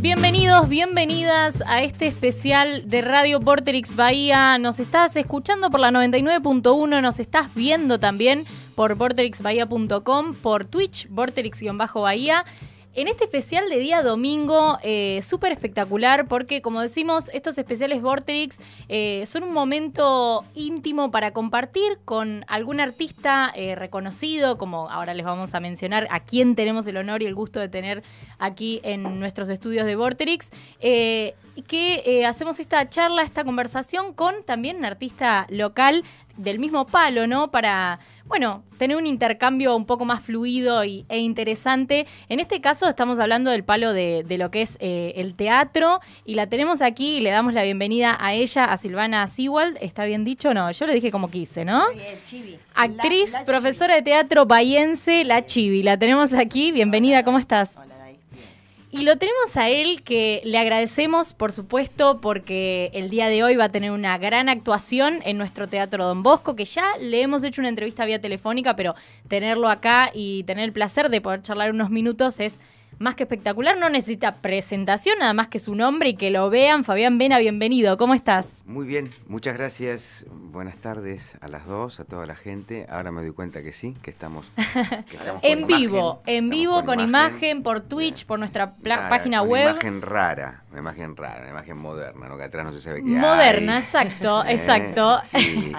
Bienvenidos, bienvenidas a este especial de Radio Porterix Bahía. Nos estás escuchando por la 99.1, nos estás viendo también por porterixbahía.com, por Twitch, porterix-bahía en este especial de día domingo, eh, súper espectacular, porque como decimos, estos especiales Vortex eh, son un momento íntimo para compartir con algún artista eh, reconocido, como ahora les vamos a mencionar a quien tenemos el honor y el gusto de tener aquí en nuestros estudios de Vorterix, que hacemos esta charla, esta conversación con también un artista local del mismo palo, ¿no? Para, bueno, tener un intercambio un poco más fluido y, e interesante. En este caso estamos hablando del palo de, lo que es eh, el teatro y la tenemos aquí y le damos la bienvenida a ella, a Silvana Sewald. ¿Está bien dicho? No, yo lo dije como quise, ¿no? Actriz, profesora de teatro bayense, la Chivi. La tenemos aquí. Bienvenida, ¿cómo estás? Hola. Y lo tenemos a él que le agradecemos, por supuesto, porque el día de hoy va a tener una gran actuación en nuestro Teatro Don Bosco, que ya le hemos hecho una entrevista vía telefónica, pero tenerlo acá y tener el placer de poder charlar unos minutos es más que espectacular, no necesita presentación, nada más que su nombre y que lo vean. Fabián Vena, bienvenido, ¿cómo estás? Muy bien, muchas gracias. Buenas tardes a las dos, a toda la gente. Ahora me doy cuenta que sí, que estamos, en vivo, en vivo, con, imagen, por Twitch, por nuestra página web. imagen rara, una imagen rara, una imagen moderna, Lo Que atrás no se sabe qué Moderna, exacto, eh, exacto.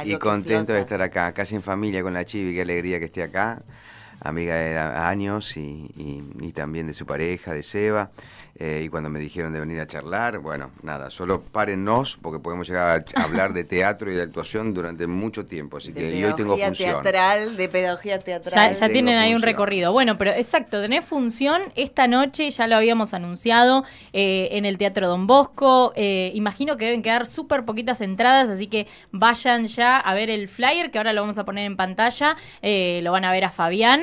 y, contento de estar acá, casi en familia con la Chivi, qué alegría que esté acá amiga de años y, también de su pareja, de Seba. Eh, y cuando me dijeron de venir a charlar, bueno, nada, solo párennos porque podemos llegar a hablar de teatro y de actuación durante mucho tiempo. Así que hoy tengo función. teatral, de pedagogía teatral. Ya, tienen ahí un recorrido. Bueno, pero exacto, tenés función esta noche, ya lo habíamos anunciado, eh, en el Teatro Don Bosco. Eh, imagino que deben quedar súper poquitas entradas, así que vayan ya a ver el flyer, que ahora lo vamos a poner en pantalla. lo van a ver a Fabián,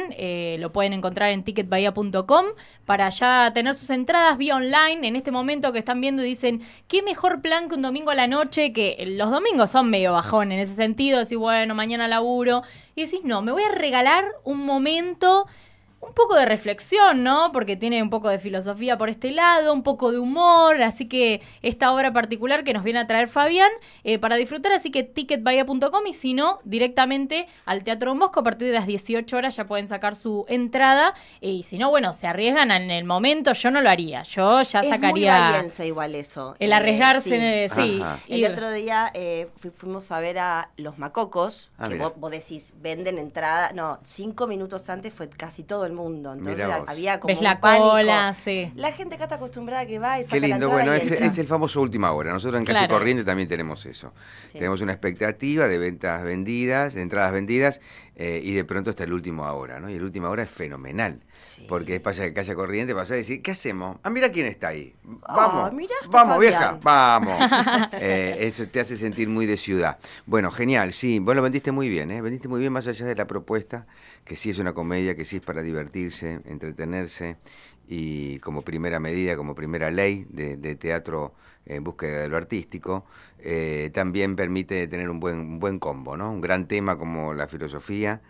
lo pueden encontrar en ticketbahía.com para ya tener sus entradas vía online en este momento que están viendo y dicen, qué mejor plan que un domingo a la noche, que los domingos son medio bajón en ese sentido, si bueno, mañana laburo, y decís, no, me voy a regalar un momento un poco de reflexión, ¿no? Porque tiene un poco de filosofía por este lado, un poco de humor, así que esta obra particular que nos viene a traer Fabián eh, para disfrutar, así que ticketbaya.com, y si no, directamente al Teatro Mosco a partir de las 18 horas ya pueden sacar su entrada eh, y si no, bueno, se arriesgan en el momento, yo no lo haría, yo ya es sacaría... igual eso. El eh, arriesgarse, sí. Y el otro día fuimos a ver a Los Macocos, ah, que vos, decís, venden entrada, no, cinco minutos antes fue casi todo el mundo. Entonces había como. la pánico. La gente acá está acostumbrada que va y saca es, es, el famoso última hora. Nosotros en Casi Corriente también tenemos eso. Tenemos una expectativa de ventas vendidas, de entradas vendidas, eh, y de pronto está el último ahora, ¿no? Y el último hora es fenomenal. Porque es para que haya corriente, vas a decir, ¿qué hacemos? Ah, mira quién está ahí. Ah, vamos, vamos vieja, vamos. Eh, eso te hace sentir muy de ciudad. Bueno, genial, sí, vos lo vendiste muy bien, ¿eh? vendiste muy bien más allá de la propuesta, que sí es una comedia, que sí es para divertirse, entretenerse, y como primera medida, como primera ley de, teatro en búsqueda de lo artístico, eh, también permite tener un buen, un buen combo, ¿no? Un gran tema como la filosofía,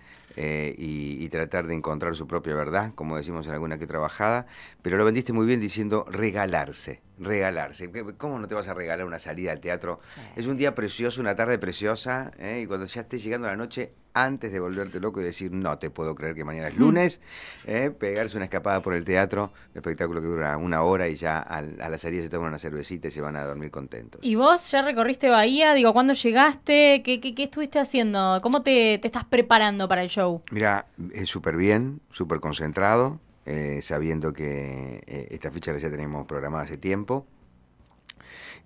eh, y, y, tratar de encontrar su propia verdad, como decimos en alguna que trabajada, pero lo vendiste muy bien diciendo regalarse regalarse. ¿Cómo no te vas a regalar una salida al teatro? Es un día precioso, una tarde preciosa, ¿eh? y cuando ya estés llegando a la noche, antes de volverte loco y decir, no te puedo creer que mañana es lunes, ¿eh? pegarse una escapada por el teatro, un espectáculo que dura una hora y ya a, la salida se toman una cervecita y se van a dormir contentos. ¿Y vos ya recorriste Bahía? Digo, ¿cuándo llegaste? ¿Qué, qué, estuviste haciendo? ¿Cómo te, te, estás preparando para el show? Mira, es eh, súper bien, súper concentrado. Eh, sabiendo que eh, esta ficha ya tenemos programada hace tiempo.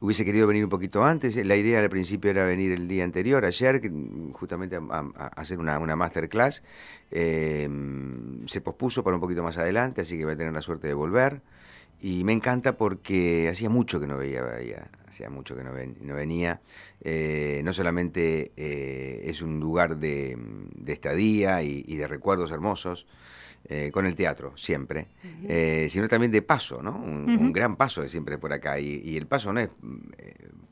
Hubiese querido venir un poquito antes, eh, la idea al principio era venir el día anterior, ayer, mm, justamente a, hacer una, masterclass. Mm, se pospuso para un poquito más adelante, así que voy a tener la suerte de volver. Y me encanta porque hacía mucho que no veía ella hacía mucho que no, ven, no venía, eh, no solamente eh, es un lugar de, estadía y, de recuerdos hermosos, eh, con el teatro, siempre, sino también de paso, ¿no? Un, gran paso de siempre por acá. Y, el paso no es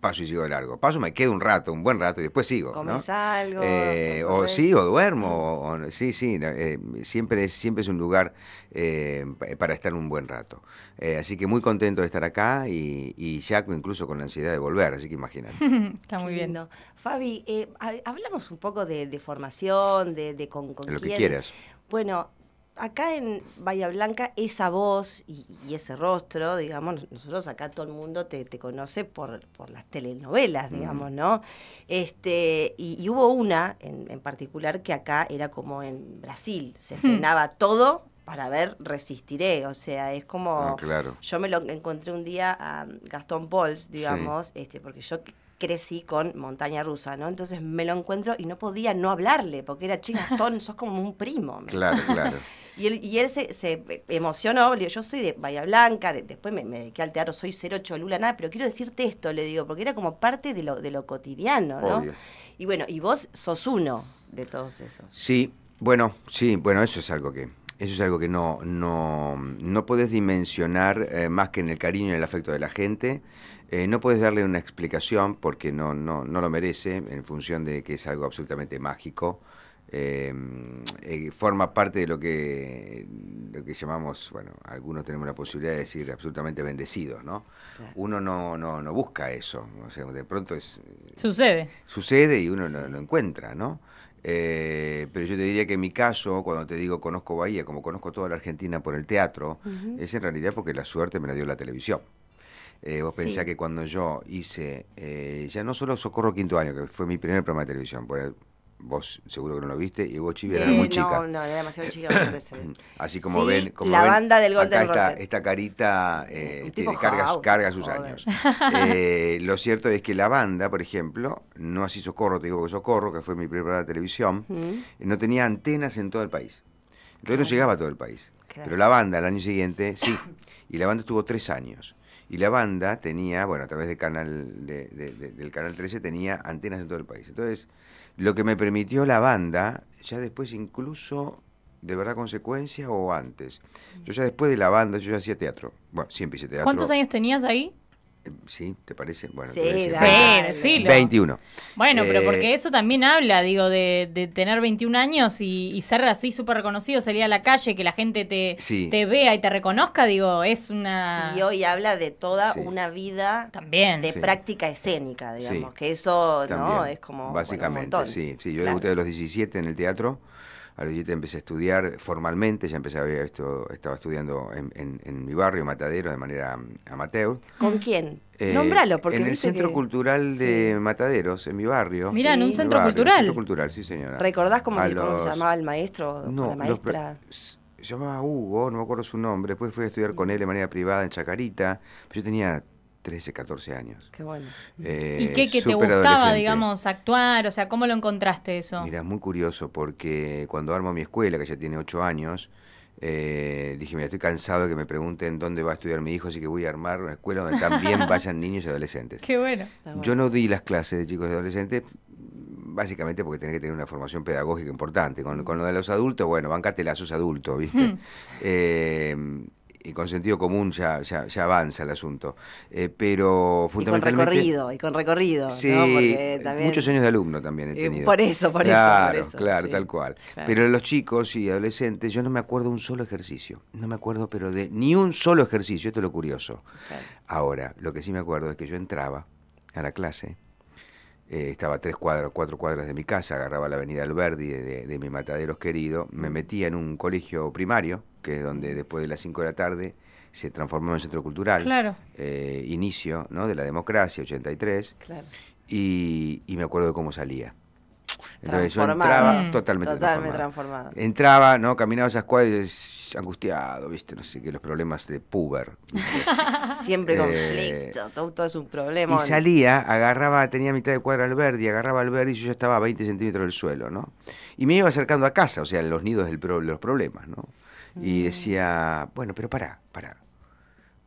paso y sigo de largo. Paso me quedo un rato, un buen rato, y después sigo. o sigo o duermo. sí, sí. siempre, es, siempre es un lugar para estar un buen rato. así que muy contento de estar acá y, y ya incluso con la de volver, así que imagínate. Está muy bien. Fabi, eh, hablamos un poco de, formación, de, Lo que quieras. Bueno, acá en Bahía Blanca esa voz y, ese rostro, digamos, nosotros acá todo el mundo te, conoce por, por, las telenovelas, mm. digamos, ¿no? Este, y, hubo una en, en, particular que acá era como en Brasil, se estrenaba hmm. todo para ver resistiré, o sea, es como ah, yo me lo encontré un día a mm, Gastón Pols, digamos, este porque yo crecí con montaña rusa, ¿no? Entonces me lo encuentro y no podía no hablarle, porque era, chingastón, Gastón, sos como un primo. Claro, claro. Y él, y él se, emocionó, le digo, yo soy de Bahía Blanca, después me, me, dediqué al teatro, soy cero cholula, nada, pero quiero decirte esto, le digo, porque era como parte de lo, de lo cotidiano, ¿no? Y bueno, y vos sos uno de todos esos. Sí, bueno, sí, bueno, eso es algo que eso es algo que no, no, no puedes dimensionar eh, más que en el cariño y el afecto de la gente. Eh, no puedes darle una explicación porque no, no, no lo merece en función de que es algo absolutamente mágico. Eh, forma parte de lo que, lo que llamamos, bueno, algunos tenemos la posibilidad de decir absolutamente bendecidos, ¿no? Uno no, no, no busca eso, o sea, de pronto es... Sucede. Sucede y uno lo, encuentra, ¿no? Eh, pero yo te diría que en mi caso, cuando te digo conozco Bahía, como conozco toda la Argentina por el teatro, es en realidad porque la suerte me la dio la televisión. Eh, vos que cuando yo hice, eh, ya no solo Socorro Quinto Año, que fue mi primer programa de televisión, por el, vos seguro que no lo viste, y vos chivi era muy chica. No, no, era demasiado eh, chica. Así como ven, como la banda del Golden acá Esta, carita eh, carga, sus años. Eh, lo cierto es que la banda, por ejemplo, no así Socorro, te digo que Socorro, que fue mi primera de televisión, mm. no tenía antenas en todo el país. Entonces no llegaba a todo el país. Pero la banda, el año siguiente, sí. Y la banda estuvo tres años. Y la banda tenía, bueno, a través de canal, del canal 13 tenía antenas en todo el país. Entonces, lo que me permitió la banda, ya después incluso de verdad consecuencia o antes. Yo ya después de la banda, yo ya hacía teatro. Bueno, siempre hice teatro. ¿Cuántos años tenías ahí? ¿Sí? ¿Te parece? Bueno, sí, sí 21. Bueno, pero eh, porque eso también habla, digo, de, tener 21 años y, ser así súper reconocido, salir a la calle, que la gente te, vea y te reconozca, digo, es una... Y hoy habla de toda una vida también de práctica escénica, digamos, que eso, ¿no? Es como... Básicamente, sí, sí. Yo claro. debuté a los 17 en el teatro a los 17 empecé a estudiar formalmente, ya empecé a esto, estaba estudiando en, mi barrio, Matadero, de manera mm, amateur. ¿Con quién? Eh, Nómbralo, porque. En el Centro Cultural de Mataderos, en mi barrio. Mirá, en un centro cultural. un centro cultural, sí, señora. ¿Recordás cómo, se llamaba el maestro? No, la maestra. se llamaba Hugo, no me acuerdo su nombre, después fui a estudiar con él de manera privada en Chacarita, yo tenía 13, 14 años. Qué bueno. Eh, ¿Y qué que te gustaba, digamos, actuar? O sea, ¿cómo lo encontraste eso? Mira, es muy curioso porque cuando armo mi escuela, que ya tiene 8 años, eh, dije, mira, estoy cansado de que me pregunten dónde va a estudiar mi hijo, así que voy a armar una escuela donde también vayan niños y adolescentes. Qué bueno. Yo no di las clases de chicos y adolescentes, básicamente porque tenés que tener una formación pedagógica importante. Con, mm. lo de los adultos, bueno, bancate a sus adultos, ¿viste? Mm. Eh, y con sentido común ya, ya, avanza el asunto. Eh, pero fundamentalmente... Y con recorrido, y con recorrido. Sí, eh, muchos años de alumno también he eh, tenido. por eso, por eso. claro, tal cual. Pero los chicos y adolescentes, yo no me acuerdo un solo ejercicio. No me acuerdo, pero de ni un solo ejercicio. Esto es lo curioso. Ahora, lo que sí me acuerdo es que yo entraba a la clase eh, estaba a tres cuadras, cuatro cuadras de mi casa, agarraba la avenida Alberdi de, de, mi matadero querido, me mm. metía en un colegio primario, que es donde mm. después de las cinco de la tarde se transformó en centro cultural, claro. Eh, inicio ¿no? de la democracia, 83, y, y me acuerdo de cómo salía. Entonces yo entraba mm. totalmente, transformado. Entraba, ¿no? Caminaba esas cuadras angustiado, ¿viste? No sé que los problemas de puber. Siempre eh, conflicto, todo, es un problema. Y salía, agarraba, tenía mitad de cuadra al verde, y agarraba al verde y yo ya estaba a 20 centímetros del suelo, ¿no? Y me iba acercando a casa, o sea, los nidos de los problemas, ¿no? Y mm. decía, bueno, pero pará, pará.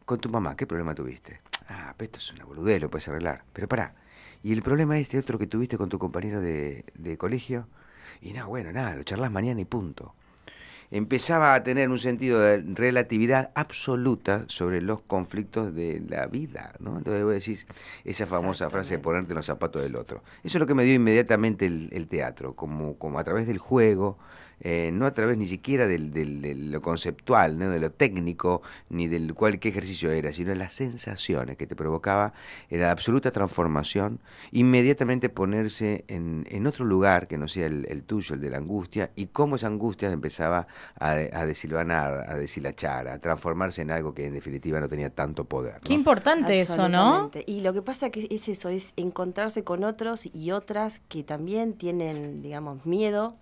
Con tu mamá, ¿qué problema tuviste? Ah, esto es una boludez, lo puedes arreglar. Pero pará, y el problema es este otro que tuviste con tu compañero de, colegio, y nada, bueno, nada, lo charlas mañana y punto. Empezaba a tener un sentido de relatividad absoluta sobre los conflictos de la vida, ¿no? Entonces vos decís esa famosa frase de ponerte en los zapatos del otro. Eso es lo que me dio inmediatamente el, teatro, como, como a través del juego, eh, no a través ni siquiera del, de lo conceptual, ¿no? de lo técnico, ni del cual qué ejercicio era, sino de las sensaciones que te provocaba, era absoluta transformación, inmediatamente ponerse en, en otro lugar que no sea el, tuyo, el de la angustia, y cómo esa angustia empezaba a, desilvanar, a deshilachar, a transformarse en algo que en definitiva no tenía tanto poder. Qué importante eso, ¿no? Y lo que pasa que es eso, es encontrarse con otros y otras que también tienen, digamos, miedo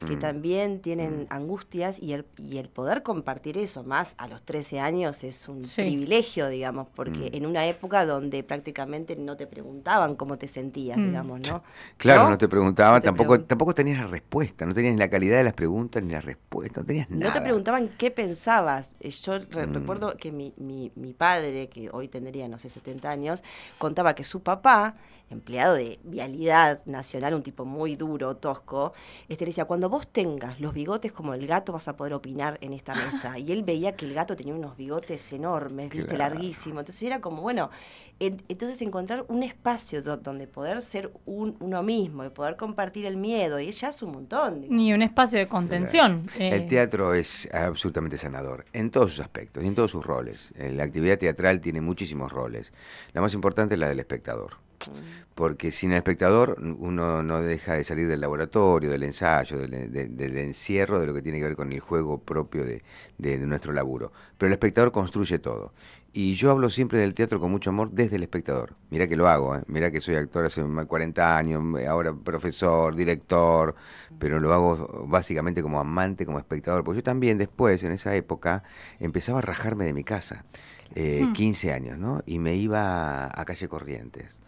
que mm. también tienen mm. angustias y el, poder compartir eso más a los 13 años es un privilegio, digamos, porque mm. en una época donde prácticamente no te preguntaban cómo te sentías, digamos, ¿no? Claro, no, te preguntaban, tampoco, tampoco tenías la respuesta, no tenías la calidad de las preguntas ni la respuesta, no tenías nada. No te preguntaban qué pensabas. Eh, yo recuerdo que mi, mi padre, que hoy tendría, no sé, 70 años, contaba que su papá empleado de vialidad nacional, un tipo muy duro, tosco, este, le decía, cuando vos tengas los bigotes como el gato vas a poder opinar en esta mesa. Y él veía que el gato tenía unos bigotes enormes, viste, larguísimo. Entonces era como, bueno, entonces encontrar un espacio donde poder ser uno mismo y poder compartir el miedo, y ya es un montón. Ni un espacio de contención. El eh. teatro es absolutamente sanador, en todos sus aspectos, en todos sus roles. Eh, la actividad teatral tiene muchísimos roles. La más importante es la del espectador porque sin el espectador uno no deja de salir del laboratorio, del ensayo, del, encierro, de lo que tiene que ver con el juego propio de, nuestro laburo. Pero el espectador construye todo. Y yo hablo siempre del teatro con mucho amor desde el espectador. Mira que lo hago, ¿eh? mira que soy actor hace más 40 años, ahora profesor, director, pero lo hago básicamente como amante, como espectador. Porque yo también después, en esa época, empezaba a rajarme de mi casa. 15 eh, hmm. años, ¿no? Y me iba a Calle Corrientes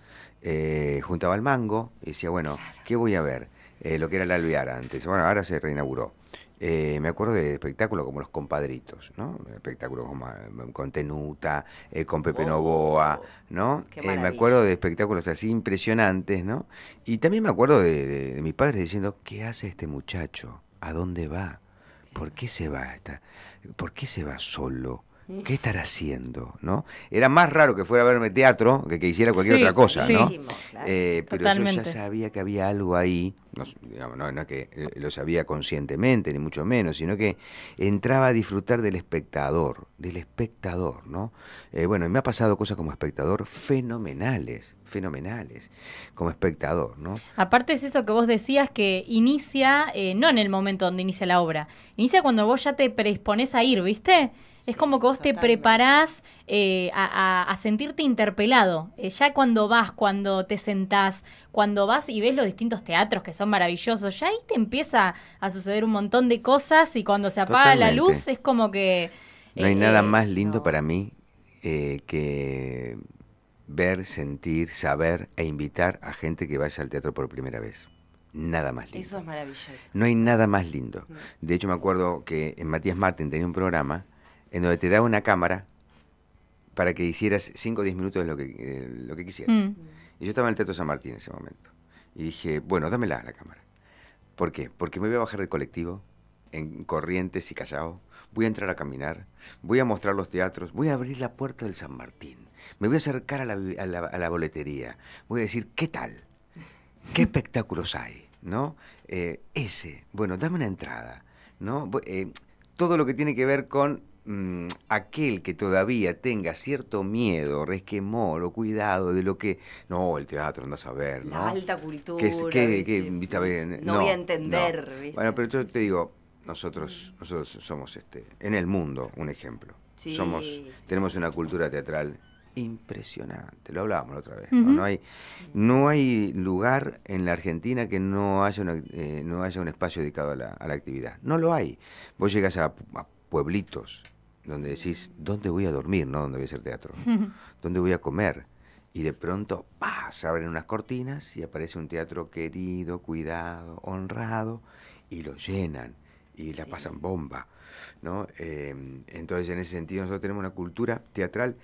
eh, juntaba el mango y decía, bueno, ¿qué voy a ver? Eh, lo que era la Alveara antes. Bueno, ahora se reinauguró. Eh, me acuerdo de espectáculos como Los Compadritos, ¿no? Espectáculos con, Tenuta, con Pepe oh, Novoa, ¿no? me acuerdo de espectáculos así impresionantes, ¿no? Y también me acuerdo de, mis padres diciendo, ¿qué hace este muchacho? ¿A dónde va? ¿Por qué se va? Esta? ¿Por qué se va solo? ¿Qué estará haciendo? ¿No? Era más raro que fuera a verme teatro que que hiciera cualquier otra cosa, ¿no? eh, pero yo ya sabía que había algo ahí, no, que eh, lo sabía conscientemente, ni mucho menos, sino que entraba a disfrutar del espectador, del espectador, ¿no? Eh, bueno, me ha pasado cosas como espectador fenomenales, fenomenales como espectador, ¿no? Aparte es eso que vos decías que inicia, eh, no en el momento donde inicia la obra, inicia cuando vos ya te predispones a ir, ¿viste? es como que vos te preparás eh, a, sentirte interpelado. Eh, ya cuando vas, cuando te sentás, cuando vas y ves los distintos teatros que son maravillosos, ya ahí te empieza a suceder un montón de cosas y cuando se apaga la luz es como que... no hay nada eh, más lindo para mí que ver, sentir, saber e invitar a gente que vaya al teatro por primera vez nada más lindo. Eso es maravilloso. No hay nada más lindo. De hecho, me acuerdo que en Matías Martín tenía un programa en donde te da una cámara para que hicieras 5 o 10 minutos de lo que, lo que quisieras. Mm. Y yo estaba en el Teatro San Martín en ese momento. Y dije, bueno, dámela la cámara. ¿Por qué? Porque me voy a bajar del colectivo en Corrientes y Callao, voy a entrar a caminar, voy a mostrar los teatros, voy a abrir la puerta del San Martín, me voy a acercar a la, a la, boletería, voy a decir, ¿qué tal? ¿Qué espectáculos hay? ¿No? Eh, ese, bueno, dame una entrada, ¿no? Eh, todo lo que tiene que ver con Mm, aquel que todavía tenga cierto miedo, resquemor o cuidado de lo que, no, el teatro andás a ver, ¿no? alta cultura. no, voy a entender, Bueno, pero yo te digo, nosotros, nosotros somos este, en el mundo un ejemplo. somos, tenemos una cultura teatral impresionante. Lo hablábamos la otra vez. ¿no? hay, no hay lugar en la Argentina que no haya, eh, no haya un espacio dedicado a la, actividad. No lo hay. Vos llegas a pueblitos donde decís, ¿dónde voy a dormir? No, ¿dónde voy a hacer teatro? ¿Dónde voy a comer? Y de pronto, ¡pah! se abren unas cortinas y aparece un teatro querido, cuidado, honrado, y lo llenan y la pasan bomba. ¿no? Eh, entonces, en ese sentido, nosotros tenemos una cultura teatral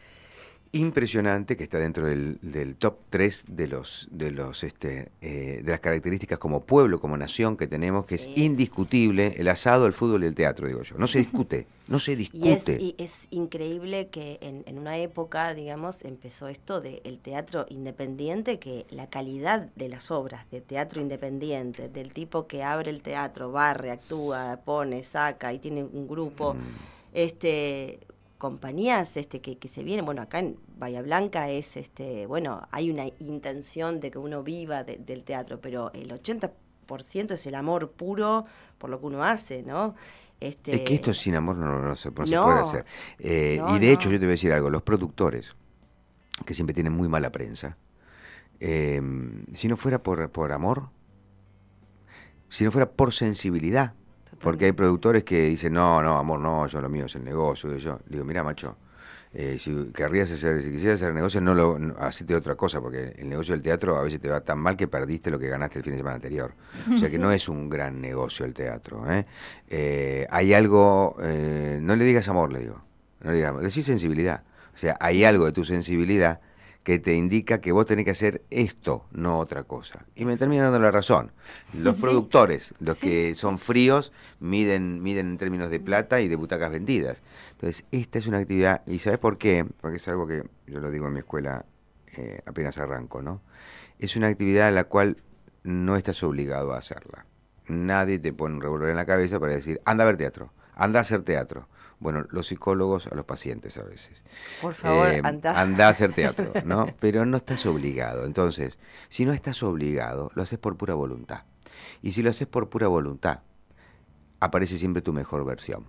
impresionante que está dentro del, top 3 de los de los este eh, de las características como pueblo como nación que tenemos que es indiscutible el asado el fútbol y el teatro digo yo no se discute no se discute y es, increíble que en, una época digamos empezó esto del teatro independiente que la calidad de las obras de teatro independiente del tipo que abre el teatro barre actúa pone saca y tiene un grupo mm. este compañías este, que, se vienen, bueno, acá en Bahía Blanca es, este, bueno, hay una intención de que uno viva del teatro, pero el 80% es el amor puro por lo que uno hace, ¿no? Este, es que esto sin amor no, se, puede hacer. Eh, y de hecho yo te voy a decir algo, los productores, que siempre tienen muy mala prensa, eh, si no fuera por, por amor, si no fuera por sensibilidad, porque hay productores que dicen, no, no, amor, no, yo lo mío es el negocio. yo digo, mira, macho, eh, si querrías hacer, si quisieras hacer negocio, no lo no, hacete otra cosa, porque el negocio del teatro a veces te va tan mal que perdiste lo que ganaste el fin de semana anterior. O sea que no es un gran negocio el teatro. ¿eh? Eh, hay algo, no le digas amor, le digo, no le digas amor, decís sensibilidad. O sea, hay algo de tu sensibilidad que te indica que vos tenés que hacer esto, no otra cosa. Y me termina dando la razón. Los productores, los que son fríos, miden, miden en términos de plata y de butacas vendidas. Entonces, esta es una actividad, y ¿sabes por qué? Porque es algo que yo lo digo en mi escuela eh, apenas arranco, ¿no? Es una actividad a la cual no estás obligado a hacerla. Nadie te pone un revolver en la cabeza para decir, anda a ver teatro, anda a hacer teatro bueno, los psicólogos a los pacientes a veces. Por favor, eh, anda a hacer teatro, ¿no? Pero no estás obligado. Entonces, si no estás obligado, lo haces por pura voluntad. Y si lo haces por pura voluntad, aparece siempre tu mejor versión.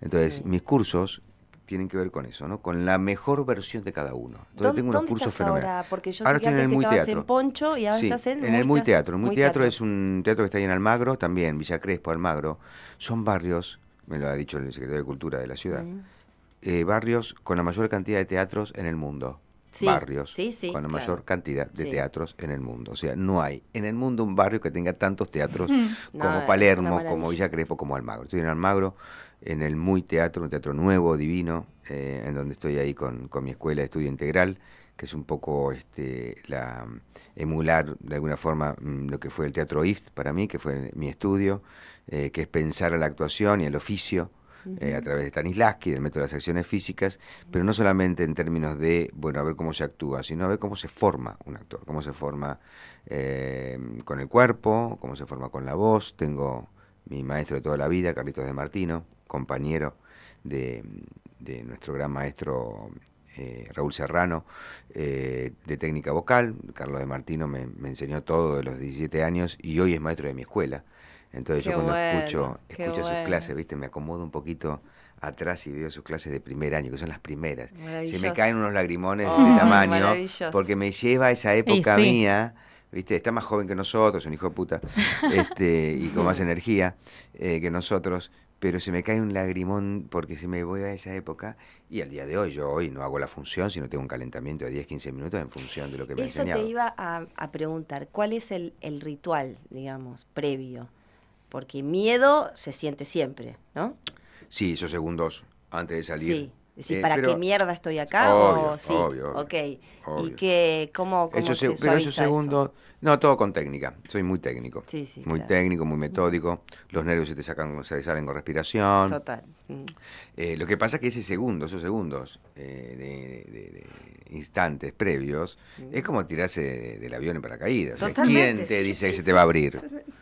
Entonces, mis cursos tienen que ver con eso, ¿no? Con la mejor versión de cada uno. Entonces tengo unos cursos fenomenales. Ahora? Porque yo en el Muy Teatro. Poncho y ahora estás en, en el Muy Teatro. El Muy, Teatro, es un teatro que está ahí en Almagro, también Villa Crespo, Almagro. Son barrios me lo ha dicho el secretario de Cultura de la ciudad, mm. eh, barrios con la mayor cantidad de teatros en el mundo. barrios con la mayor cantidad de teatros en el mundo. O sea, no hay en el mundo un barrio que tenga tantos teatros como Palermo, como Villa Crespo, como Almagro. Estoy en Almagro, en el Muy Teatro, un teatro nuevo, divino, eh, en donde estoy ahí con, mi escuela de estudio integral que es un poco este, la, emular de alguna forma mm, lo que fue el teatro IFT para mí, que fue mi estudio, eh, que es pensar a la actuación y el oficio. Eh, a través de Stanislavski, del método de las acciones físicas, pero no solamente en términos de, bueno, a ver cómo se actúa, sino a ver cómo se forma un actor, cómo se forma eh, con el cuerpo, cómo se forma con la voz. Tengo mi maestro de toda la vida, Carlitos de Martino, compañero de, nuestro gran maestro Raúl Serrano, de técnica vocal. Carlos de Martino me, me, enseñó todo de los 17 años y hoy es maestro de mi escuela. Entonces yo cuando escucho, escucho sus clases, viste, me acomodo un poquito atrás y veo sus clases de primer año, que son las primeras. Se me caen unos lagrimones de tamaño porque me lleva a esa época mía. ¿Viste? Está más joven que nosotros, un hijo de puta, este, y con más energía eh, que nosotros, pero se me cae un lagrimón porque se me voy a esa época y al día de hoy yo hoy no hago la función, sino tengo un calentamiento de 10, 15 minutos en función de lo que me Eso Eso te iba a, preguntar, ¿cuál es el, el ritual, digamos, previo? porque miedo se siente siempre, ¿no? Sí, esos segundos antes de salir. Sí. Eh, ¿para qué mierda estoy acá? Obvio, sí, obvio, ok. ¿Y que, cómo, Pero esos segundos... No, todo con técnica. Soy muy técnico. Sí, sí, muy técnico, muy metódico. Los nervios se te sacan, salen con respiración. Total. Mm. Eh, lo que pasa es que ese segundo, esos segundos eh, de, instantes previos, mm. es como tirarse del avión en paracaídas. Totalmente. ¿Quién te dice que se te va a abrir?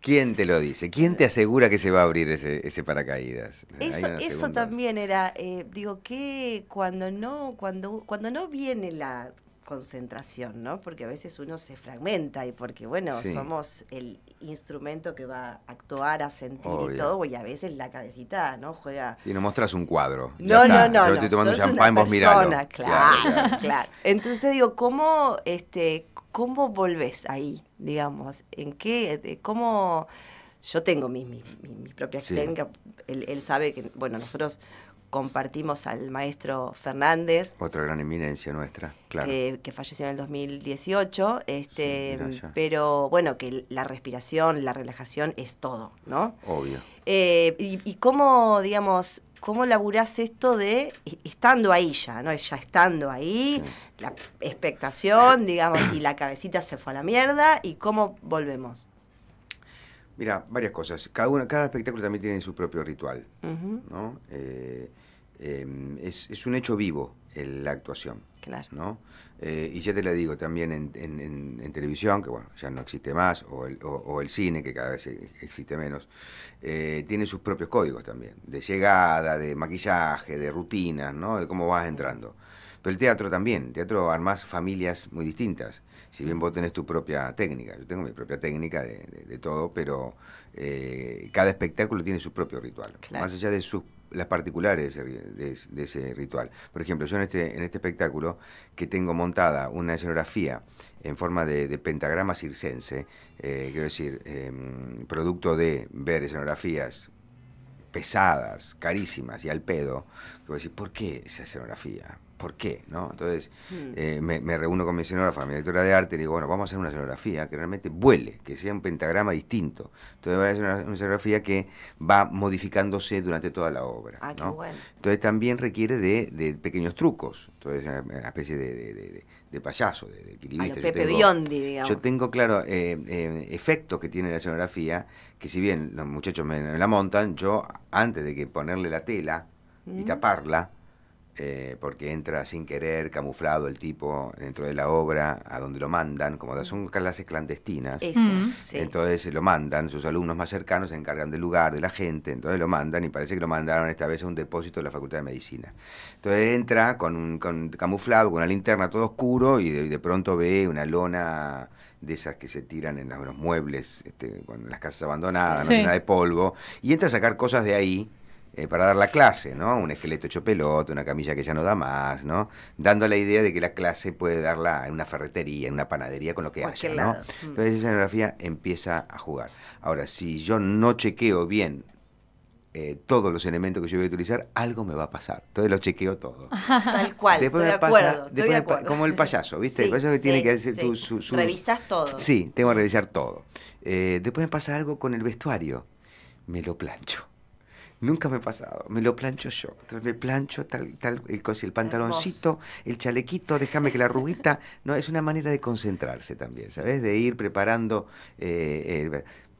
¿Quién te lo dice? ¿Quién te asegura que se va a abrir ese, ese paracaídas? Eso, eso también era, eh, digo, que cuando no, cuando, cuando no viene la concentración, ¿no? Porque a veces uno se fragmenta y porque, bueno, somos el instrumento que va a actuar, a sentir y todo, y a veces la cabecita, ¿no? Juega... Si sí, no mostras un cuadro. No, no, no. Yo no, estoy tomando champán, vos miralo. claro, claro. Entonces digo, ¿cómo, este, ¿cómo volvés ahí? Digamos, ¿en qué? ¿Cómo...? Yo tengo mis, mis, propias técnicas, él, sabe que, bueno, nosotros compartimos al maestro Fernández. Otra gran eminencia nuestra, claro. Que, falleció en el 2018, este, pero bueno, que la respiración, la relajación es todo, ¿no? Obvio. Eh, y cómo, digamos, cómo laburás esto de e-, estando ahí ya, ¿no? Ya estando ahí, la expectación, digamos, y la cabecita se fue a la mierda, y cómo volvemos. Mira, varias cosas. Cada, cada espectáculo también tiene su propio ritual, ¿no? Eh, em, es, un hecho vivo. Eh, la actuación. ¿no? Eh, y ya te lo digo también en, televisión, que bueno, ya no existe más, o el, cine, que cada vez existe menos, eh, tiene sus propios códigos también, de llegada, de maquillaje, de rutina, ¿no? de cómo vas entrando. Pero el teatro también, el teatro armas familias muy distintas. Si bien vos tenés tu propia técnica, yo tengo mi propia técnica de, todo, pero cada espectáculo tiene su propio ritual. Más allá de sus las particulares de ese, ritual. Por ejemplo, yo en este, en este espectáculo que tengo montada una escenografía en forma de, pentagrama circense, eh, quiero decir, em, producto de ver escenografías pesadas, carísimas y al pedo, que decir, ¿por qué esa escenografía? ¿por qué? ¿no? Entonces hmm. eh, me, reúno con mi escenógrafa, mi directora de arte, y digo, bueno, vamos a hacer una escenografía que realmente vuele, que sea un pentagrama distinto. Entonces va a ser una, escenografía que va modificándose durante toda la obra. Ah, entonces también requiere de, pequeños trucos, entonces una especie de, de payaso, de, equilibrista. Pepe Biondi, digamos. Yo tengo, claro, eh, eh, efectos que tiene la escenografía, que si bien los muchachos me, la montan, yo antes de que ponerle la tela y mm. taparla, eh, porque entra sin querer, camuflado el tipo dentro de la obra, a donde lo mandan, como son clases clandestinas, entonces lo mandan, sus alumnos más cercanos se encargan del lugar, de la gente, entonces lo mandan y parece que lo mandaron esta vez a un depósito de la Facultad de Medicina. Entonces entra con un camuflado, con una linterna todo oscuro y de, pronto ve una lona de esas que se tiran en los, muebles, este, con las casas abandonadas, llena de polvo, y entra a sacar cosas de ahí eh, para dar la clase, ¿no? Un esqueleto hecho pelota, una camilla que ya no da más, ¿no? Dando la idea de que la clase puede darla en una ferretería, en una panadería, con lo que haya, ¿no? Mm. Entonces esa escenografía empieza a jugar. Ahora, si yo no chequeo bien eh, todos los elementos que yo voy a utilizar, algo me va a pasar. Entonces lo chequeo todo. Tal cual. como el payaso, ¿viste? el payaso que tiene que hacer Revisas todo. Sí, tengo que mm. revisar todo. Eh, después me pasa algo con el vestuario. Me lo plancho. Nunca me ha pasado, me lo plancho yo. me plancho tal, tal, el, el pantaloncito, el chalequito, déjame que la ruguita, No, es una manera de concentrarse también, ¿sabes? De ir preparando. Eh,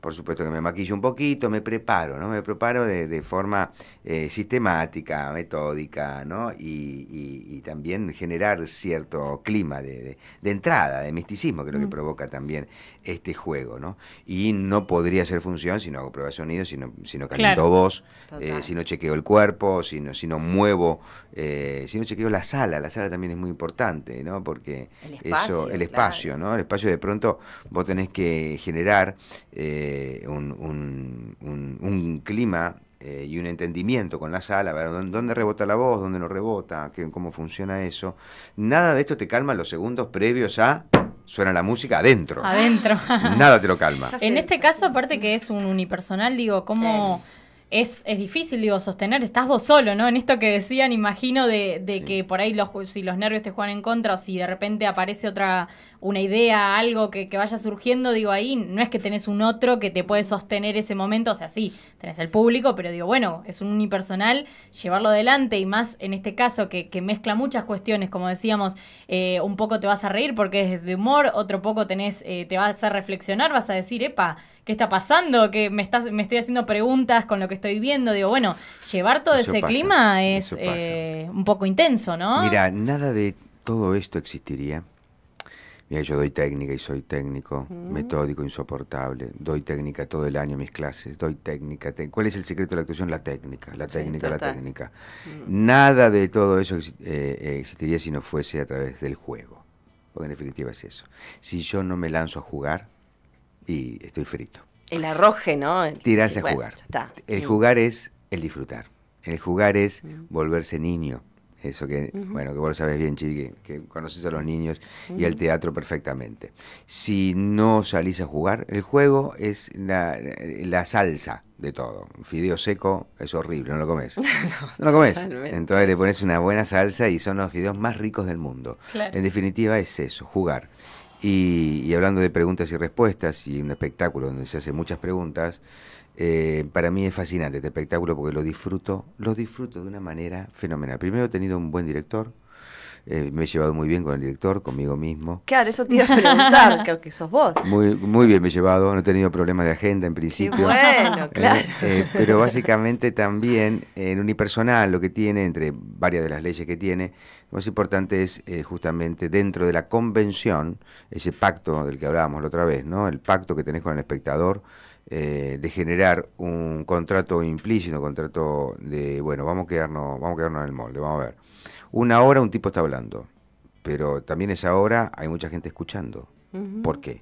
por supuesto que me maquillo un poquito, me preparo, ¿no? Me preparo de, forma eh, sistemática, metódica, ¿no? Y, también generar cierto clima de, entrada, de misticismo, que es lo que mm. provoca también este juego, ¿no? Y no podría ser función si no hago pruebas de sonido, si no, si caliento voz, eh, si no chequeo el cuerpo, si no, si no muevo, eh, si no chequeo la sala. La sala también es muy importante, ¿no? Porque el espacio, eso, el espacio, ¿no? El espacio de pronto vos tenés que generar... Eh, un, un, clima eh, y un entendimiento con la sala, ver dónde rebota la voz, dónde no rebota, cómo funciona eso. Nada de esto te calma los segundos previos a suena la música adentro. Adentro. Nada te lo calma. En este caso, aparte que es un unipersonal, digo, ¿cómo es, es, difícil, digo, sostener, estás vos solo, ¿no? En esto que decían, imagino, de, de que por ahí los, si los nervios te juegan en contra o si de repente aparece otra, una idea, algo que, que, vaya surgiendo, digo, ahí no es que tenés un otro que te puede sostener ese momento, o sea, sí, tenés el público, pero digo, bueno, es un unipersonal, llevarlo adelante y más en este caso que, que mezcla muchas cuestiones, como decíamos, eh, un poco te vas a reír porque es de humor, otro poco tenés, eh, te vas a reflexionar, vas a decir, epa, ¿qué está pasando? Que me, estás, me estoy haciendo preguntas con lo que estoy viendo. Digo, bueno, llevar todo ese clima es eh, un poco intenso, ¿no? Mira, nada de todo esto existiría. Mira, yo doy técnica y soy técnico, metódico, insoportable. Doy técnica todo el año en mis clases, doy técnica. ¿Cuál es el secreto de la actuación? La técnica, la técnica, la técnica. Mm. Nada de todo eso eh, eh, existiría si no fuese a través del juego. Porque en definitiva es eso. Si yo no me lanzo a jugar, y estoy frito. El arroje, ¿no? Tirarse a jugar. El jugar mm. es el disfrutar. El jugar es mm. volverse niño. Eso que, bueno, que vos lo sabes bien, Chiri, que, conoces a los niños y al mm. teatro perfectamente. Si no salís a jugar, el juego es la, salsa de todo. Fideo seco es horrible, no lo comes. no, lo comes. Entonces le pones una buena salsa y son los fideos más ricos del mundo. En definitiva es eso, jugar. Y, hablando de preguntas y respuestas y un espectáculo donde se hacen muchas preguntas, eh, para mí es fascinante este espectáculo porque lo disfruto, lo disfruto de una manera fenomenal. Primero he tenido un buen director, eh, me he llevado muy bien con el director, conmigo mismo. Claro, eso te iba a preguntar, creo que sos vos. Muy, muy bien me he llevado, no he tenido problemas de agenda en principio. bueno, eh, claro. pero básicamente también en unipersonal lo que tiene, entre varias de las leyes que tiene, lo más importante es eh, justamente dentro de la convención, ese pacto del que hablábamos la otra vez, ¿no? El pacto que tenés con el espectador eh, de generar un contrato implícito, un contrato de, bueno, vamos a quedarnos, vamos quedarnos en el molde, vamos a ver. Una hora un tipo está hablando, pero también esa hora hay mucha gente escuchando. ¿Por qué?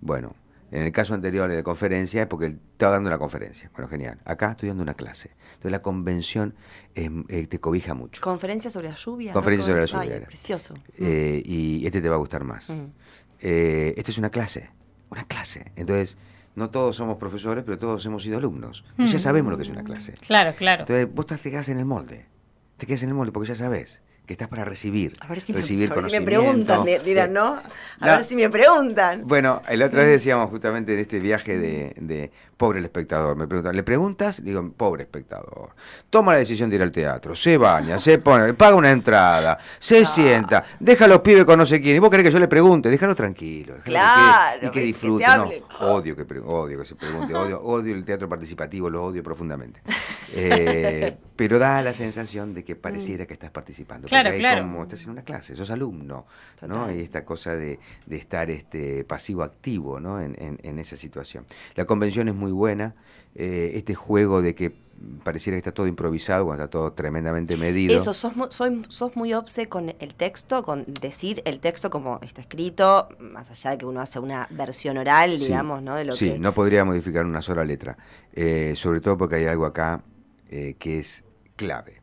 Bueno, en el caso anterior de conferencia es porque estaba dando una conferencia. Bueno, genial. Acá estoy dando una clase. Entonces la convención em, eh, te cobija mucho. Conferencia sobre la lluvia. Conferencia sobre la lluvia. precioso. Eh, y este te va a gustar más. Mm. Eh, esta es una clase. Una clase. Entonces, no todos somos profesores, pero todos hemos sido alumnos. Ya mm. sabemos lo que es una clase. Claro, claro. Entonces vos te quedás en el molde. Te quedas en el molde porque ya sabes que estás para recibir. A ver si, recibir me, a si me preguntan, eh, dirán, ¿no? A ver si me preguntan. Bueno, el otro vez decíamos justamente en este viaje de, pobre el espectador, me preguntan, ¿le preguntas? Digo, pobre espectador, toma la decisión de ir al teatro, se baña, se pone, paga una entrada, se ah. sienta, deja a los pibes con no sé quién, y vos querés que yo le pregunte, déjanos tranquilo. claro. y que disfruten odio que, odio que se pregunte, odio, odio el teatro participativo, lo odio profundamente. Eh, pero da la sensación de que mm. pareciera que estás participando. Claro, Como estás en una clase, sos alumno, Y esta cosa de, estar este, pasivo-activo, En, esa situación. La convención es muy buena, eh, este juego de que pareciera que está todo improvisado, cuando está todo tremendamente medido. Eso, sos, soy, sos muy obse con el texto, con decir el texto como está escrito, más allá de que uno hace una versión oral, digamos, ¿no? De lo que sí, no podría modificar una sola letra, eh, sobre todo porque hay algo acá eh, que es clave.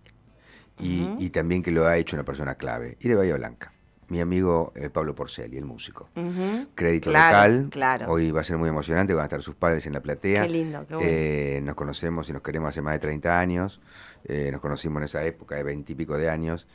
Y, también que lo ha hecho una persona clave. Y de Bahía Blanca mi amigo eh, Pablo Pablo y el músico. Crédito local. Hoy va a ser muy emocionante, van a estar sus padres en la platea. Qué lindo, qué eh, nos conocemos y nos queremos hace más de 30 años. Eh, nos conocimos en esa época de 20 y de años.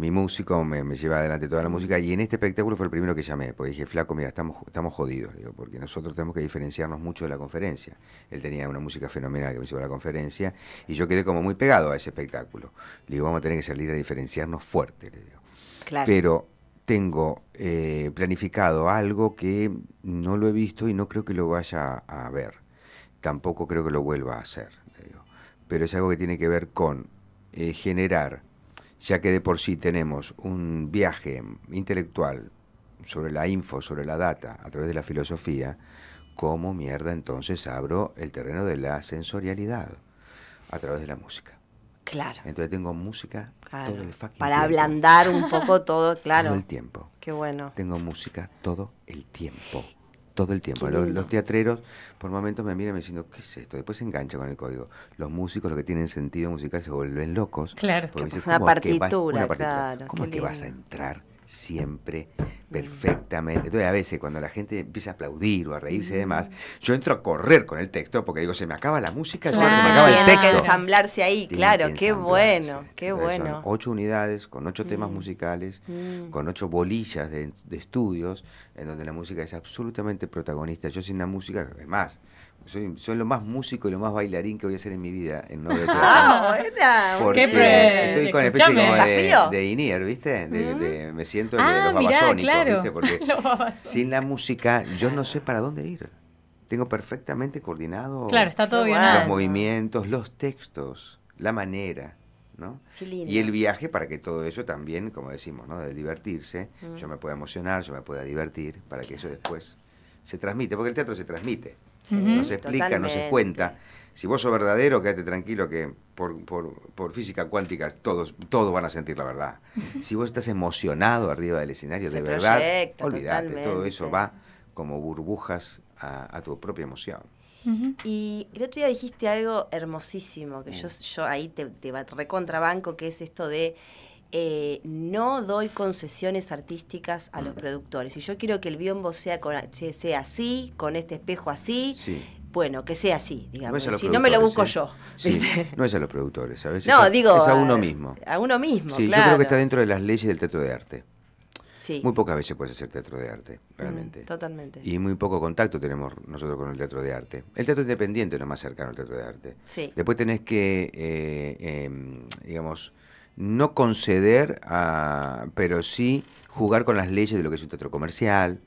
mi músico me, lleva adelante toda la música y en este espectáculo fue el primero que llamé, porque dije, flaco, mira, estamos, estamos jodidos, digo, porque nosotros tenemos que diferenciarnos mucho de la conferencia. Él tenía una música fenomenal que me llevó a la conferencia y yo quedé como muy pegado a ese espectáculo. Le digo, vamos a tener que salir a diferenciarnos fuerte, le digo. Pero tengo eh, planificado algo que no lo he visto y no creo que lo vaya a ver. Tampoco creo que lo vuelva a hacer. Pero es algo que tiene que ver con eh, generar, ya que de por sí tenemos un viaje intelectual sobre la info, sobre la data, a través de la filosofía, ¿cómo mierda entonces abro el terreno de la sensorialidad a través de la música? Claro. Entonces tengo música todo el Para ablandar un poco todo, claro. Todo el tiempo. Qué bueno. Tengo música todo el tiempo. Todo el tiempo. Los, teatreros por momentos me miran y me dicen ¿qué es esto? Después se engancha con el código. Los músicos, los que tienen sentido musical, se vuelven locos. Claro. Porque una, partitura, claro. ¿Cómo es que vas a entrar siempre perfectamente. Entonces a veces cuando la gente empieza a aplaudir o a reírse y demás, yo entro a correr con el texto porque digo, se me acaba la música, se me acaba el texto. que ensamblarse ahí, claro, qué bueno, qué bueno. ocho unidades con ocho temas mm. musicales, mm. con ocho bolillas de, de, estudios, en donde la música es absolutamente protagonista. Yo sin la música, además, soy, lo más músico y lo más bailarín que voy a hacer en mi vida en una de ¡Ah, buena! Porque Estoy con el pecho de, inier, ¿viste? me siento ah, de los babasónicos, Porque sin la música yo no sé para dónde ir. Tengo perfectamente coordinado los movimientos, los textos, la manera. ¿no? Y el viaje para que todo eso también, como decimos, ¿no? de divertirse, yo me pueda emocionar, yo me pueda divertir, para que eso después se transmite, porque el teatro se transmite no nos explica, no se cuenta. Si vos sos verdadero, quédate tranquilo que por, física cuántica todos, van a sentir la verdad. Si vos estás emocionado arriba del escenario, de verdad, olvídate, todo eso va como burbujas a, tu propia emoción. Y el otro día dijiste algo hermosísimo, que yo, mm. ahí te, te recontrabanco, que es esto de eh, no doy concesiones artísticas a los productores. Y yo quiero que el biombo sea, con, sea así, con este espejo así. Bueno, que sea así, digamos. No si no me lo busco ¿eh? yo. No es a los productores, a no, digo, a uno mismo. A uno mismo. Sí, yo creo que está dentro de las leyes del teatro de arte. Sí. Muy pocas veces puedes hacer teatro de arte, mm, realmente. totalmente. Y muy poco contacto tenemos nosotros con el teatro de arte. El teatro independiente es lo más cercano al teatro de arte. Sí. Después tenés que, eh, em, digamos, no conceder, a, pero sí jugar con las leyes de lo que es un teatro comercial,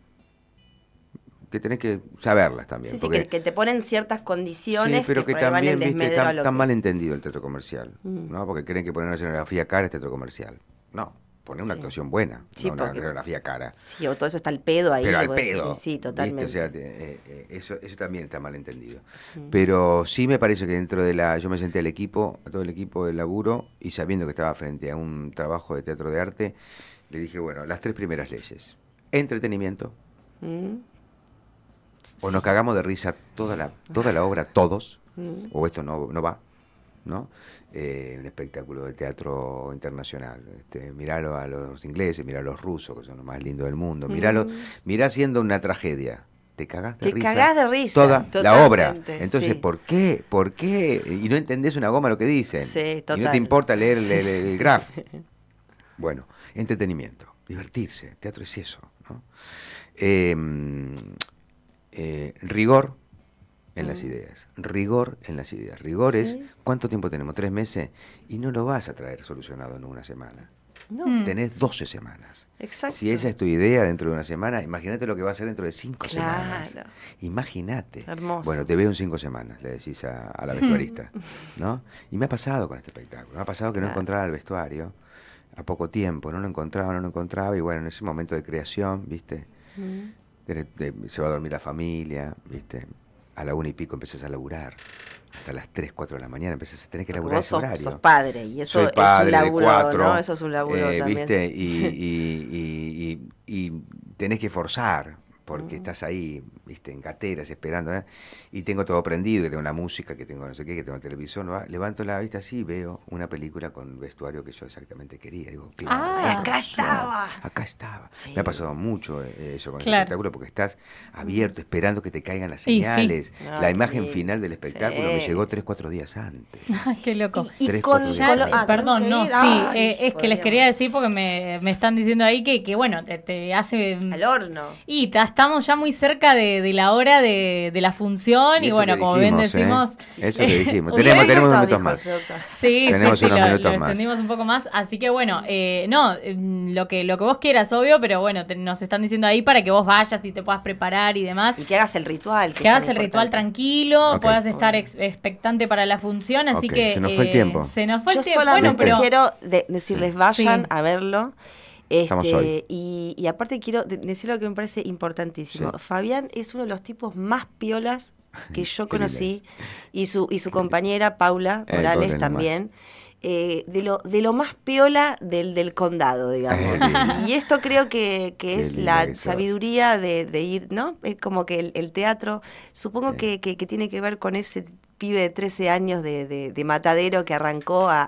que tenés que saberlas también. Sí, porque, que, te ponen ciertas condiciones. Sí, pero que, también, viste, está, mal entendido el teatro comercial, mm. ¿no? Porque creen que poner una escenografía cara es teatro comercial. No, poner una actuación buena, no una coreografía cara. Sí, o todo eso está al pedo ahí. Pero pedo. sí, totalmente. O sea, eh, eh, eso, eso también está mal entendido. Pero sí me parece que dentro de la... Yo me senté al equipo, a todo el equipo del laburo, y sabiendo que estaba frente a un trabajo de teatro de arte, le dije, bueno, las tres primeras leyes. Entretenimiento. Mm. O nos cagamos de risa toda la, toda la obra, todos, mm. o esto no, no va. ¿no? Eh, un espectáculo de teatro internacional. Este, miralo a los ingleses, mira a los rusos, que son los más lindos del mundo. Miralo, mm. Mirá siendo una tragedia. Te cagás de risa. Toda la obra. Entonces, ¿por qué? ¿Por qué? Y no entendés una goma lo que dicen. Sí, Y no te importa leer el, el, graf. Bueno, entretenimiento, divertirse. Teatro es eso. Em, eh, rigor en las ideas, rigor en las ideas. Rigor es cuánto tiempo tenemos, tres meses, y no lo vas a traer solucionado en una semana. No. Mm. Tenés 12 semanas. Exacto. Si esa es tu idea dentro de una semana, imagínate lo que va a ser dentro de cinco semanas. Imagínate. Bueno, te veo en cinco semanas, le decís a, la mm. vestuarista. ¿no? Y me ha pasado con este espectáculo. Me ha pasado que no encontraba el vestuario a poco tiempo. No lo encontraba, no lo encontraba. Y bueno, en ese momento de creación, ¿viste? Mm. Eh, se va a dormir la familia, ¿viste? a la una y pico empezás a laburar. Hasta las 3, 4 de la mañana empezás a tener que laburar ese sos, horario. Sos padre y eso es un laburo, ¿no? Eso es un laburo eh, también. ¿Viste? Y, y, y, y, tenés que forzar porque estás ahí, viste, en cateras, esperando, ¿eh? y tengo todo prendido, que tengo una música, que tengo no sé qué, que tengo televisor, ¿no? levanto la vista así y veo una película con vestuario que yo exactamente quería. Digo, ah, acá, estaba. Acá estaba. Me ha pasado mucho eh, eso con el espectáculo, porque estás abierto, esperando que te caigan las señales. la imagen final del espectáculo me llegó tres, cuatro días antes. qué loco. Y, con ya, perdón, no, sí, eh, es que les quería decir, porque me, están diciendo ahí que, que bueno, te, hace... Al horno. Y te estamos ya muy cerca de, la hora de, la función y, bueno, como bien decimos... ¿eh? Eso le dijimos. tenemos, unos minutos más. Sí, sí, sí, lo, extendimos un poco más. Así que bueno, eh, no, em, lo que, lo que vos quieras, obvio, pero bueno, nos están diciendo ahí para que vos vayas y te puedas preparar y demás. Y que hagas el ritual. Que, hagas el ritual tranquilo, puedas estar expectante para la función, así que... Se nos fue el eh, tiempo. Se nos fue el tiempo. bueno, pero... quiero decirles, vayan a verlo. Este, y, aparte quiero decir lo que me parece importantísimo. Fabián es uno de los tipos más piolas que yo conocí y su, y su compañera Paula eh, Morales también. Eh, de, lo, de lo más piola del, del condado, digamos. Eh, y esto creo que, es la sabiduría de, ir, ¿no? Es como que el, teatro, supongo que, que, tiene que ver con ese pibe de 13 años de, matadero que arrancó a,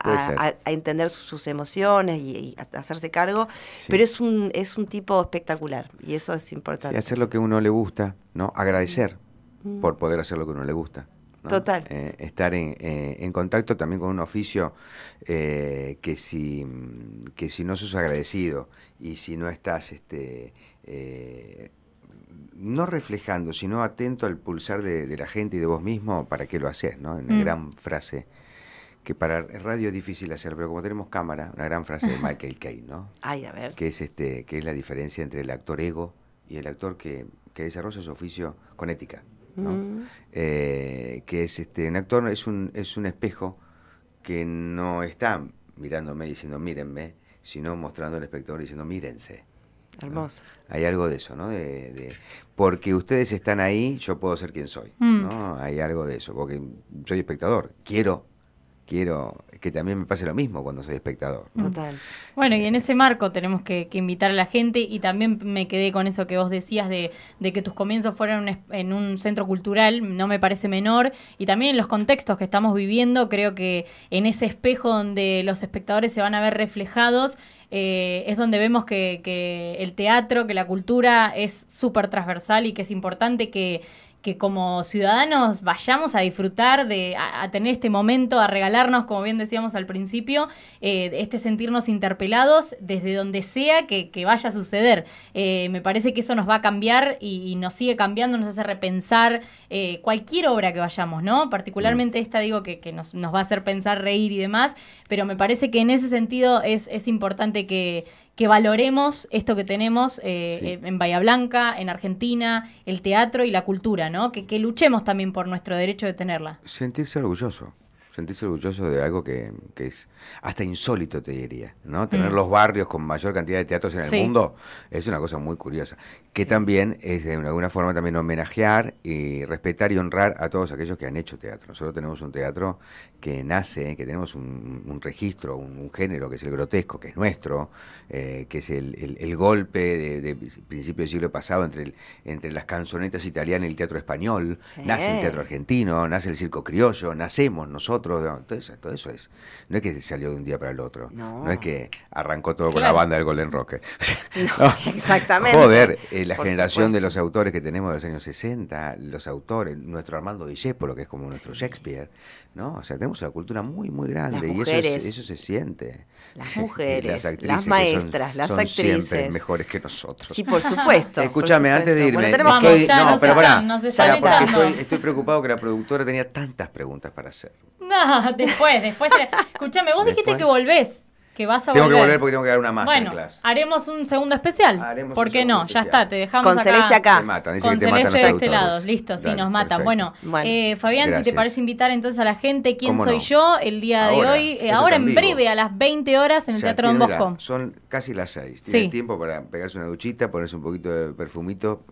entender sus, emociones y, a hacerse cargo, pero es un, es un tipo espectacular y eso es importante. y hacer lo que uno le gusta, ¿no? Agradecer mm. por poder hacer lo que uno le gusta. Total. Eh, estar en, eh, en, contacto también con un oficio eh, que, si, que si no sos agradecido y si no estás este, no reflejando, sino atento al pulsar de, la gente y de vos mismo, ¿para qué lo haces? ¿no? Una mm. gran frase que para radio es difícil hacer, pero como tenemos cámara, una gran frase de Michael Caine, ¿no? Ay, a ver. Que es, este, que es la diferencia entre el actor ego y el actor que, desarrolla su oficio con ética, mm. eh, que es, este, un actor es un, es un espejo que no está mirándome y diciendo mírenme, sino mostrando al espectador diciendo mírense. Hermoso. Hay algo de eso, ¿no? De, porque ustedes están ahí, yo puedo ser quien soy, mm. ¿no? Hay algo de eso, porque soy espectador, quiero quiero que también me pase lo mismo cuando soy espectador. Total. Bueno, y en ese marco tenemos que, invitar a la gente y también me quedé con eso que vos decías de, que tus comienzos fueron en un, centro cultural, no me parece menor, y también en los contextos que estamos viviendo, creo que en ese espejo donde los espectadores se van a ver reflejados, eh, es donde vemos que, que el teatro, que la cultura es súper transversal y que es importante que que como ciudadanos vayamos a disfrutar de, a, tener este momento, a regalarnos, como bien decíamos al principio, eh, este sentirnos interpelados desde donde sea que, vaya a suceder. Eh, me parece que eso nos va a cambiar y, nos sigue cambiando, nos hace repensar eh, cualquier obra que vayamos, ¿no? Particularmente esta, digo, que, nos, nos, va a hacer pensar, reír y demás, pero me parece que en ese sentido es, es importante que, que valoremos esto que tenemos eh, eh, en Bahía Blanca, en Argentina, el teatro y la cultura, ¿no? que luchemos también por nuestro derecho de tenerla. Sentirse orgulloso sentirse orgulloso de algo que, es hasta insólito, te diría, ¿no? Mm. Tener los barrios con mayor cantidad de teatros en el mundo es una cosa muy curiosa, que también es de alguna forma también homenajear y respetar y honrar a todos aquellos que han hecho teatro. Nosotros tenemos un teatro que nace, que tenemos un, registro, un, género que es el grotesco, que es nuestro, eh, que es el, golpe de, de, principio del siglo pasado entre, entre las canzonetas italianas y el teatro español, nace el teatro argentino, nace el circo criollo, nacemos nosotros todo, eso, es. No es que salió de un día para el otro. No, es que arrancó todo con la banda del Golden Rock. exactamente. Joder, eh, la generación de los autores que tenemos de los años 60, los autores, nuestro Armando Villé por lo que es como nuestro Shakespeare, ¿no? O sea, tenemos una cultura muy, muy grande y eso, se siente. Las mujeres, las, maestras, las actrices. mejores que nosotros. Sí, por supuesto. Escúchame, antes de irme. estoy, no, pero estoy, preocupado que la productora tenía tantas preguntas para hacer. No, después, después. Escúchame, vos dijiste que volvés que vas a tengo que volver porque tengo que dar una más. Bueno, haremos un segundo especial. ¿Por qué no? Ya está, te dejamos Con Celeste acá. Con Celeste de este lado, listo, sí, nos matan. Bueno, eh, Fabián, si te parece invitar entonces a la gente, ¿quién soy yo el día de hoy? Eh, ahora en breve, a las 20 horas en el Teatro Don Bosco. son casi las 6. Tienes tiempo para pegarse una duchita, ponerse un poquito de perfumito,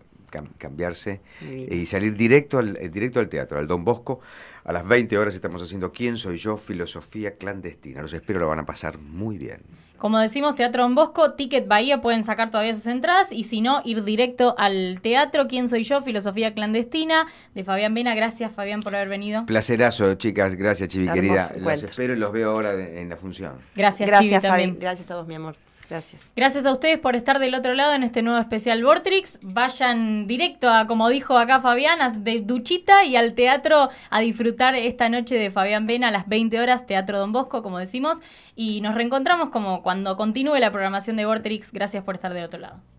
cambiarse y salir directo al, eh, directo al teatro, al Don Bosco. A las 20 horas estamos haciendo ¿Quién soy yo? Filosofía clandestina. Los espero, lo van a pasar muy bien. Como decimos, Teatro en Bosco, Ticket Bahía, pueden sacar todavía sus entradas y si no, ir directo al teatro ¿Quién soy yo? Filosofía clandestina de Fabián Vena. Gracias, Fabián, por haber venido. Placerazo, chicas. Gracias, Chivi, querida. Los espero y los veo ahora en la función. Gracias, Gracias, Gracias a vos, mi amor. Gracias. Gracias a ustedes por estar del otro lado en este nuevo especial Vortrix. Vayan directo a, como dijo acá Fabián, a de Duchita y al teatro a disfrutar esta noche de Fabián Vena a las 20 horas, Teatro Don Bosco, como decimos. Y nos reencontramos como cuando continúe la programación de Vortrix. Gracias por estar del otro lado.